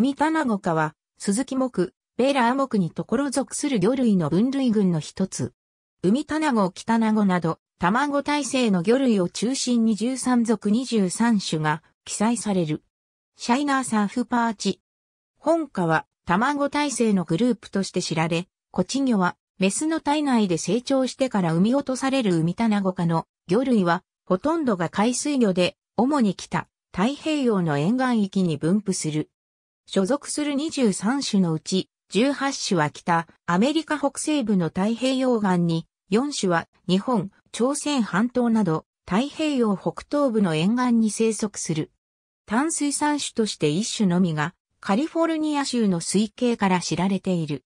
海卵科は、鈴木木、ベーラー木にところ属する魚類の分類群の一つ。海卵、北卵など、卵体制の魚類を中心に13属23種が記載される。シャイナーサーフパーチ。本科は卵体制のグループとして知られ、コチ魚はメスの体内で成長してから産み落とされる海卵科の魚類はほとんどが海水魚で、主に北、太平洋の沿岸域に分布する。所属する23種のうち、18種は北、アメリカ北西部の太平洋岸に、4種は日本、朝鮮半島など、太平洋北東部の沿岸に生息する。淡水産種として一種のみが、カリフォルニア州の水系から知られている。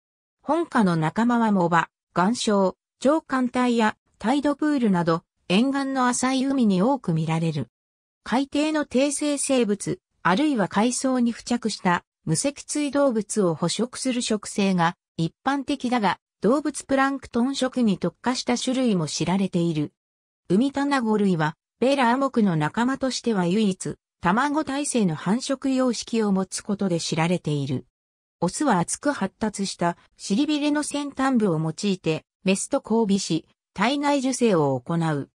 本家の仲間は藻場、岩礁、上艦帯やタイドプールなど、沿岸の浅い海に多く見られる。海底の低生生物、あるいは海藻に付着した無脊椎動物を捕食する食性が一般的だが、動物プランクトン食に特化した種類も知られている。ウミタナゴ類は、ベラア目の仲間としては唯一、卵体制の繁殖様式を持つことで知られている。オスは厚く発達した尻びれの先端部を用いて、メスと交尾し、体内受精を行う。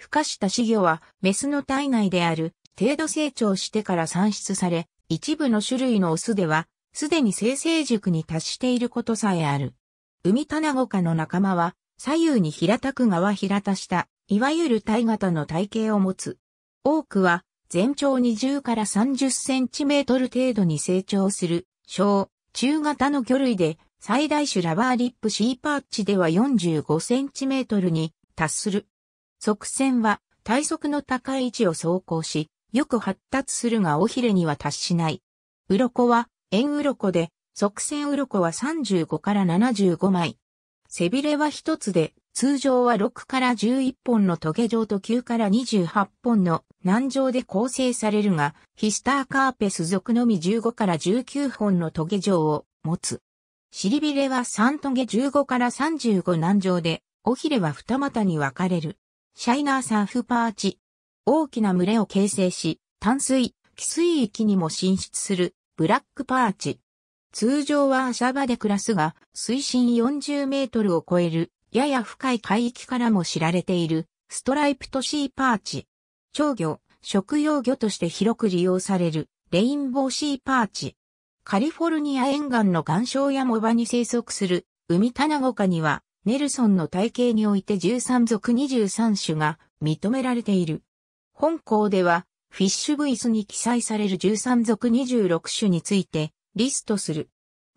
孵化した稚魚は、メスの体内である程度成長してから産出され、一部の種類のオスでは、すでに生成熟に達していることさえある。ウミタナゴ科の仲間は、左右に平たく側平たした、いわゆる体型の体型を持つ。多くは、全長20から30センチメートル程度に成長する、小、中型の魚類で、最大種ラバーリップシーパーチでは45センチメートルに達する。側線は、体速の高い位置を走行し、よく発達するが尾ひれには達しない。鱗は、円鱗で、側線鱗は35から75枚。背びれは一つで、通常は6から11本のトゲ状と9から28本の軟状で構成されるが、ヒスターカーペス属のみ15から19本のトゲ状を持つ。尻びれは3トゲ15から35軟状で、尾ひれは二股に分かれる。シャイナーサーフパーチ、大きな群れを形成し、淡水、汽水域にも進出するブラックパーチ。通常はアシャバで暮らすが、水深40メートルを超える、やや深い海域からも知られている、ストライプトシーパーチ。釣魚、食用魚として広く利用される、レインボーシーパーチ。カリフォルニア沿岸の岩礁や藻場に生息する、ウミタナゴ科には、ネルソンの体系において13属23種が認められている。本校では、フィッシュブイスに記載される13属26種についてリストする。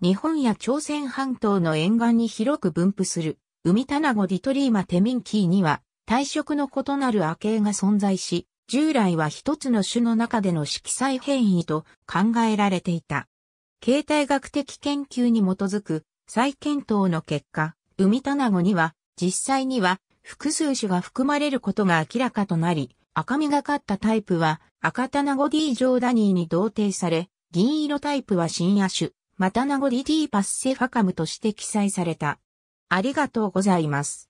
日本や朝鮮半島の沿岸に広く分布する、海ゴディトリーマテミンキーには、体色の異なる亜系が存在し、従来は一つの種の中での色彩変異と考えられていた。形態学的研究に基づく再検討の結果、海ゴには実際には複数種が含まれることが明らかとなり、赤みがかったタイプは赤タナゴディジョーダニーに同定され、銀色タイプは新野種、マタナゴディディパッセファカムとして記載された。ありがとうございます。